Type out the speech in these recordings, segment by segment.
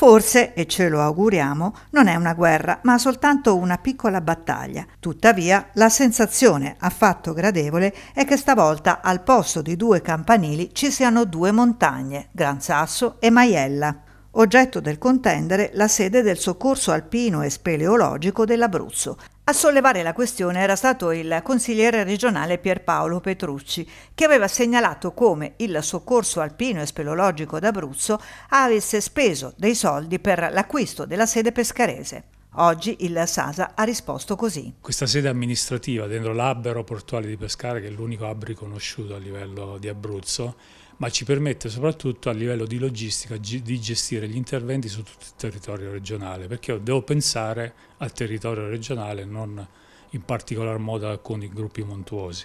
Forse, e ce lo auguriamo, non è una guerra, ma soltanto una piccola battaglia. Tuttavia, la sensazione affatto gradevole è che stavolta al posto di due campanili ci siano due montagne, Gran Sasso e Maiella oggetto del contendere la sede del soccorso alpino e speleologico dell'Abruzzo. A sollevare la questione era stato il consigliere regionale Pierpaolo Petrucci, che aveva segnalato come il soccorso alpino e speleologico d'Abruzzo avesse speso dei soldi per l'acquisto della sede pescarese. Oggi il Sasa ha risposto così. Questa sede amministrativa dentro l'hub aeroportuale di Pescara, che è l'unico hub riconosciuto a livello di Abruzzo, ma ci permette soprattutto a livello di logistica di gestire gli interventi su tutto il territorio regionale, perché io devo pensare al territorio regionale, non in particolar modo ad alcuni gruppi montuosi.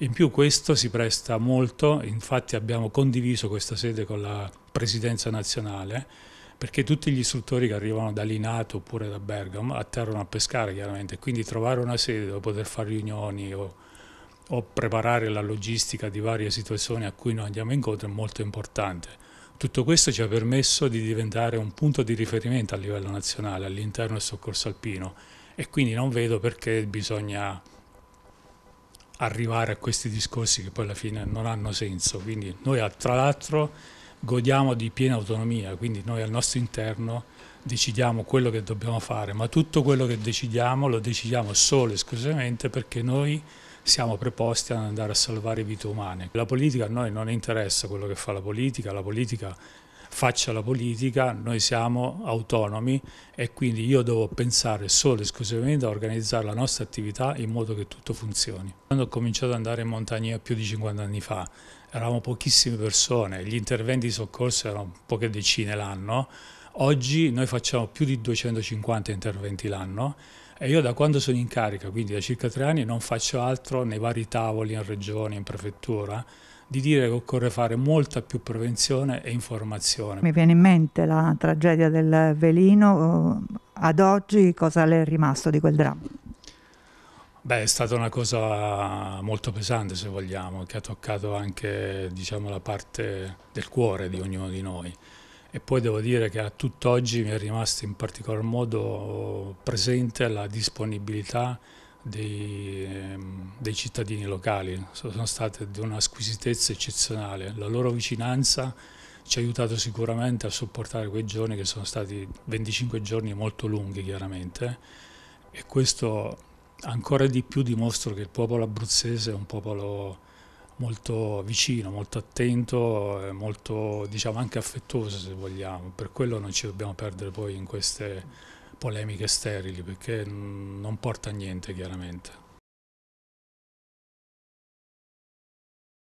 In più questo si presta molto, infatti abbiamo condiviso questa sede con la Presidenza nazionale, perché tutti gli istruttori che arrivano da Linato oppure da Bergamo atterrano a pescare chiaramente, quindi trovare una sede dove poter fare riunioni o, o preparare la logistica di varie situazioni a cui noi andiamo incontro è molto importante. Tutto questo ci ha permesso di diventare un punto di riferimento a livello nazionale all'interno del soccorso alpino e quindi non vedo perché bisogna arrivare a questi discorsi che poi alla fine non hanno senso. Quindi noi tra l'altro godiamo di piena autonomia, quindi noi al nostro interno decidiamo quello che dobbiamo fare, ma tutto quello che decidiamo lo decidiamo solo e esclusivamente perché noi siamo preposti ad andare a salvare vite umane. La politica a noi non interessa quello che fa la politica, la politica faccia la politica, noi siamo autonomi e quindi io devo pensare solo e esclusivamente a organizzare la nostra attività in modo che tutto funzioni. Quando ho cominciato ad andare in montagna più di 50 anni fa, eravamo pochissime persone, gli interventi di soccorso erano poche decine l'anno, oggi noi facciamo più di 250 interventi l'anno e io da quando sono in carica, quindi da circa tre anni, non faccio altro nei vari tavoli in regione, in prefettura, di dire che occorre fare molta più prevenzione e informazione. Mi viene in mente la tragedia del velino, eh, ad oggi cosa le è rimasto di quel dramma? Beh, è stata una cosa molto pesante, se vogliamo, che ha toccato anche diciamo, la parte del cuore di ognuno di noi. E poi devo dire che a tutt'oggi mi è rimasta in particolar modo presente la disponibilità dei, ehm, dei, cittadini locali, sono state di una squisitezza eccezionale, la loro vicinanza ci ha aiutato sicuramente a sopportare quei giorni che sono stati 25 giorni molto lunghi chiaramente e questo ancora di più dimostra che il popolo abruzzese è un popolo molto vicino, molto attento, eh, molto diciamo anche affettuoso se vogliamo, per quello non ci dobbiamo perdere poi in queste polemiche sterili perché non porta a niente chiaramente.